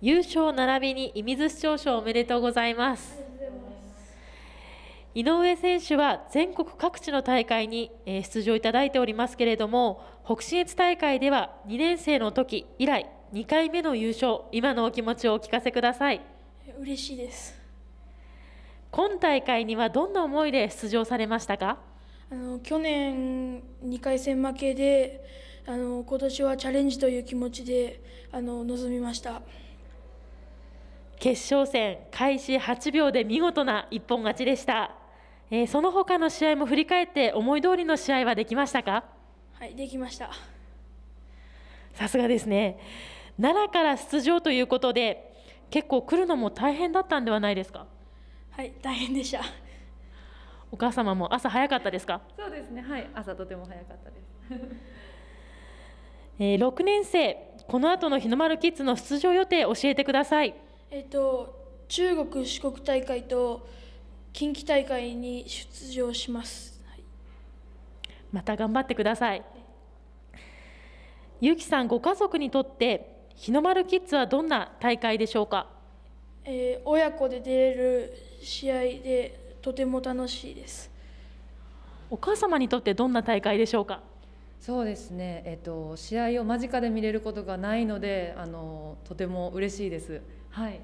優勝並びに射水市長賞おめでとうございます井上選手は全国各地の大会に出場いただいておりますけれども北信越大会では2年生の時以来2回目の優勝今のお気持ちをお聞かせください嬉しいです今大会にはどんな思いで出場されましたかあの去年2回戦負けであの今年はチャレンジという気持ちであの臨みました。決勝戦開始8秒で見事な一本勝ちでした、えー、その他の試合も振り返って思い通りの試合はできましたかはいできましたさすがですね奈良から出場ということで結構来るのも大変だったんではないですかはい大変でしたお母様も朝早かったですかそうですねはい朝とても早かったです えー、6年生この後の日の丸キッズの出場予定教えてくださいえっ、と中国四国大会と近畿大会に出場します、はい、また頑張ってくださいゆきさんご家族にとって日の丸キッズはどんな大会でしょうか、えー、親子で出れる試合でとても楽しいですお母様にとってどんな大会でしょうかそうですね、えっと、試合を間近で見れることがないのであのとても嬉しいです。はい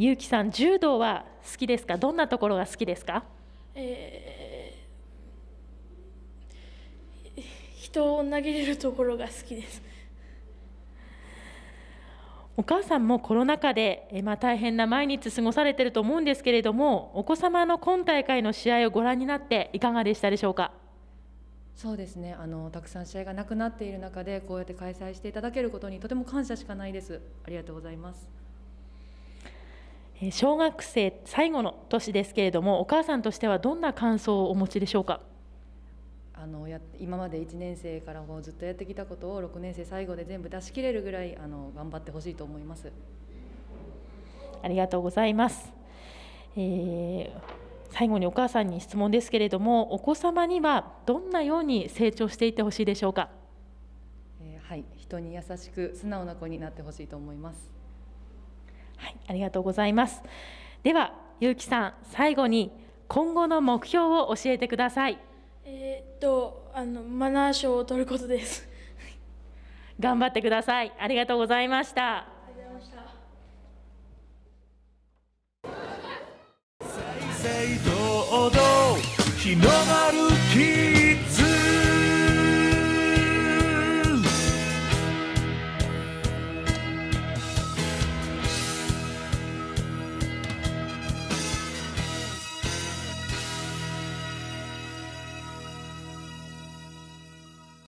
ゆうきさん、柔道は好きですか、どんなところが好きですか、えー、人を投げれるところが好きです。お母さんもコロナ禍で、えまあ、大変な毎日過ごされてると思うんですけれどもお子様の今大会の試合をご覧になっていかがでしたでしょうか。そうですねあのたくさん試合がなくなっている中でこうやって開催していただけることにとても感謝しかないですありがとうございます小学生最後の年ですけれどもお母さんとしてはどんな感想をお持ちでしょうかあのや今まで1年生からもうずっとやってきたことを6年生最後で全部出し切れるぐらいあの頑張ってほしいと思いますありがとうございます、えー最後にお母さんに質問ですけれどもお子様にはどんなように成長していってほしいでしょうか、えー、はい人に優しく素直な子になってほしいと思いますはいありがとうございますではゆうきさん最後に今後の目標を教えてくださいえー、っとあのマナー賞を取ることです頑張ってくださいありがとうございました日の丸き